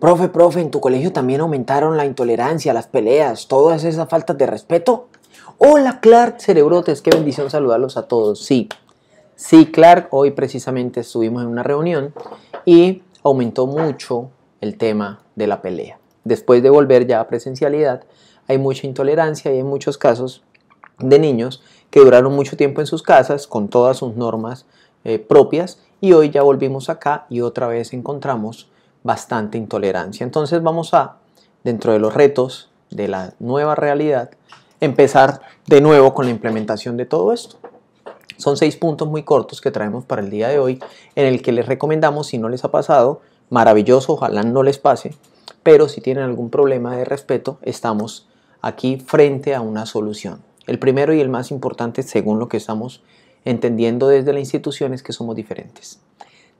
Profe, profe, ¿en tu colegio también aumentaron la intolerancia, las peleas, todas esas faltas de respeto? Hola Clark Cerebrotes, qué bendición saludarlos a todos. Sí, sí Clark, hoy precisamente estuvimos en una reunión y aumentó mucho el tema de la pelea. Después de volver ya a presencialidad, hay mucha intolerancia y en muchos casos de niños que duraron mucho tiempo en sus casas con todas sus normas eh, propias y hoy ya volvimos acá y otra vez encontramos bastante intolerancia. Entonces vamos a, dentro de los retos de la nueva realidad, empezar de nuevo con la implementación de todo esto. Son seis puntos muy cortos que traemos para el día de hoy, en el que les recomendamos, si no les ha pasado, maravilloso, ojalá no les pase, pero si tienen algún problema de respeto, estamos aquí frente a una solución. El primero y el más importante, según lo que estamos entendiendo desde la institución, es que somos diferentes.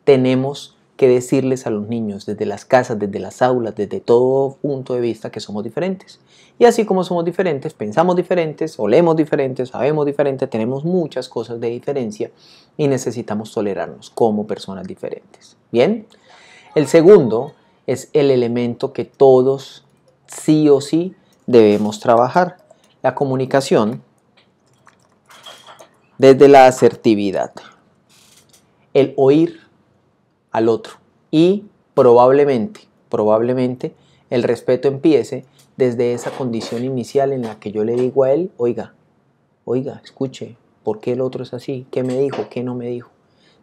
Tenemos que decirles a los niños desde las casas, desde las aulas, desde todo punto de vista que somos diferentes. Y así como somos diferentes, pensamos diferentes, olemos diferentes, sabemos diferentes, tenemos muchas cosas de diferencia y necesitamos tolerarnos como personas diferentes. Bien, el segundo es el elemento que todos sí o sí debemos trabajar, la comunicación desde la asertividad, el oír al otro. Y probablemente, probablemente el respeto empiece desde esa condición inicial en la que yo le digo a él, oiga, oiga, escuche, ¿por qué el otro es así? ¿Qué me dijo? ¿Qué no me dijo?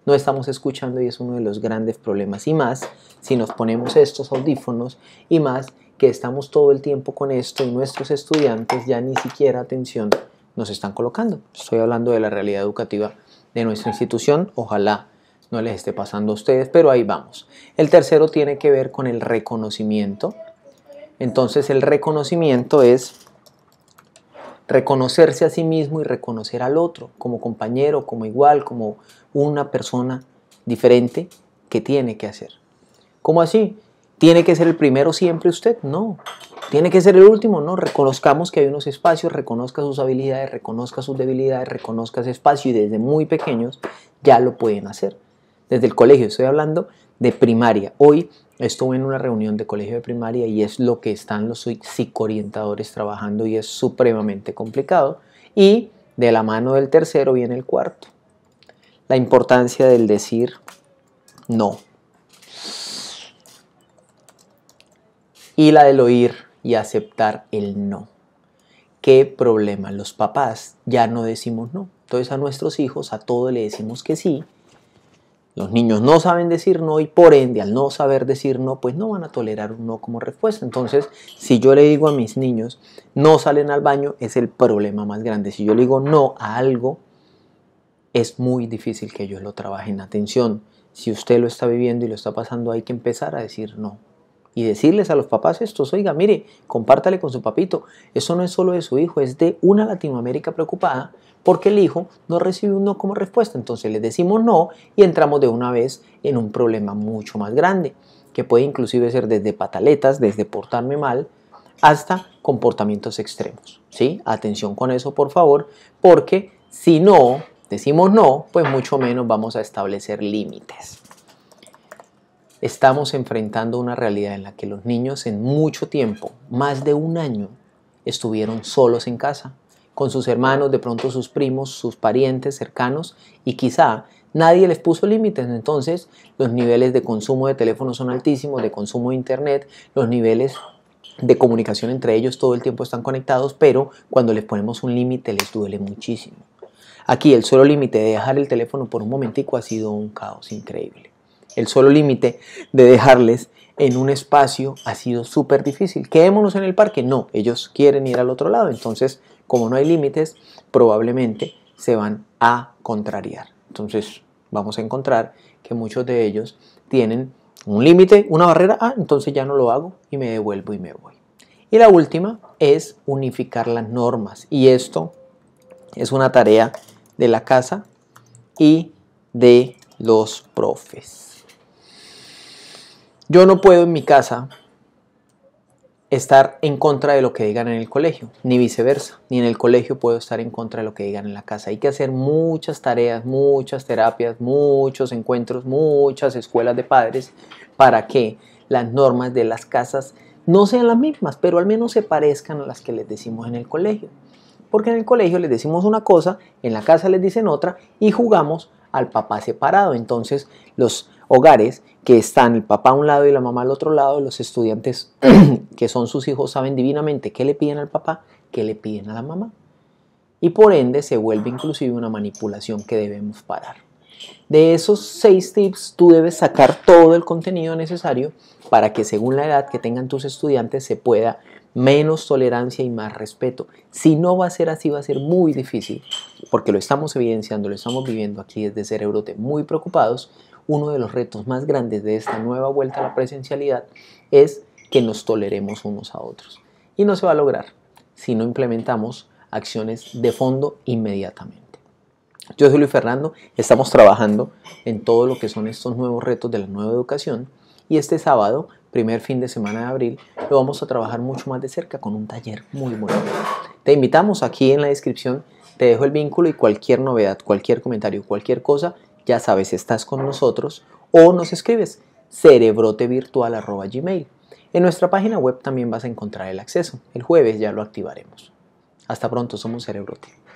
No estamos escuchando y es uno de los grandes problemas. Y más si nos ponemos estos audífonos y más que estamos todo el tiempo con esto y nuestros estudiantes ya ni siquiera atención nos están colocando. Estoy hablando de la realidad educativa de nuestra institución. Ojalá no les esté pasando a ustedes, pero ahí vamos. El tercero tiene que ver con el reconocimiento. Entonces el reconocimiento es reconocerse a sí mismo y reconocer al otro como compañero, como igual, como una persona diferente que tiene que hacer. ¿Cómo así? ¿Tiene que ser el primero siempre usted? No. ¿Tiene que ser el último? No. Reconozcamos que hay unos espacios, reconozca sus habilidades, reconozca sus debilidades, reconozca ese espacio y desde muy pequeños ya lo pueden hacer desde el colegio, estoy hablando de primaria. Hoy estuve en una reunión de colegio de primaria y es lo que están los psicoorientadores trabajando y es supremamente complicado. Y de la mano del tercero viene el cuarto. La importancia del decir no. Y la del oír y aceptar el no. ¿Qué problema? Los papás ya no decimos no. Entonces a nuestros hijos a todo le decimos que sí los niños no saben decir no y por ende al no saber decir no, pues no van a tolerar un no como respuesta. Entonces, si yo le digo a mis niños no salen al baño, es el problema más grande. Si yo le digo no a algo, es muy difícil que ellos lo trabajen. Atención, si usted lo está viviendo y lo está pasando, hay que empezar a decir no y decirles a los papás esto, oiga, mire, compártale con su papito. Eso no es solo de su hijo, es de una Latinoamérica preocupada porque el hijo no recibe un no como respuesta. Entonces le decimos no y entramos de una vez en un problema mucho más grande, que puede inclusive ser desde pataletas, desde portarme mal, hasta comportamientos extremos. ¿sí? Atención con eso, por favor, porque si no decimos no, pues mucho menos vamos a establecer límites. Estamos enfrentando una realidad en la que los niños en mucho tiempo, más de un año, estuvieron solos en casa, con sus hermanos, de pronto sus primos, sus parientes cercanos y quizá nadie les puso límites. Entonces los niveles de consumo de teléfono son altísimos, de consumo de internet, los niveles de comunicación entre ellos todo el tiempo están conectados, pero cuando les ponemos un límite les duele muchísimo. Aquí el solo límite de dejar el teléfono por un momentico ha sido un caos increíble el solo límite de dejarles en un espacio ha sido súper difícil. Quedémonos en el parque. No, ellos quieren ir al otro lado. Entonces, como no hay límites, probablemente se van a contrariar. Entonces, vamos a encontrar que muchos de ellos tienen un límite, una barrera. Ah, entonces ya no lo hago y me devuelvo y me voy. Y la última es unificar las normas. Y esto es una tarea de la casa y de los profes. Yo no puedo en mi casa estar en contra de lo que digan en el colegio, ni viceversa, ni en el colegio puedo estar en contra de lo que digan en la casa. Hay que hacer muchas tareas, muchas terapias, muchos encuentros, muchas escuelas de padres para que las normas de las casas no sean las mismas, pero al menos se parezcan a las que les decimos en el colegio. Porque en el colegio les decimos una cosa, en la casa les dicen otra y jugamos al papá separado. Entonces los hogares que están el papá a un lado y la mamá al otro lado, los estudiantes que son sus hijos saben divinamente qué le piden al papá, qué le piden a la mamá. Y por ende se vuelve inclusive una manipulación que debemos parar. De esos seis tips, tú debes sacar todo el contenido necesario para que según la edad que tengan tus estudiantes se pueda menos tolerancia y más respeto. Si no va a ser así, va a ser muy difícil, porque lo estamos evidenciando, lo estamos viviendo aquí desde Cerebrote, muy preocupados uno de los retos más grandes de esta nueva vuelta a la presencialidad es que nos toleremos unos a otros. Y no se va a lograr si no implementamos acciones de fondo inmediatamente. Yo soy Luis Fernando, estamos trabajando en todo lo que son estos nuevos retos de la nueva educación y este sábado, primer fin de semana de abril, lo vamos a trabajar mucho más de cerca con un taller muy bueno. Te invitamos aquí en la descripción, te dejo el vínculo y cualquier novedad, cualquier comentario, cualquier cosa, ya sabes, estás con nosotros, o nos escribes cerebrotevirtual.gmail. En nuestra página web también vas a encontrar el acceso. El jueves ya lo activaremos. Hasta pronto, somos Cerebrote.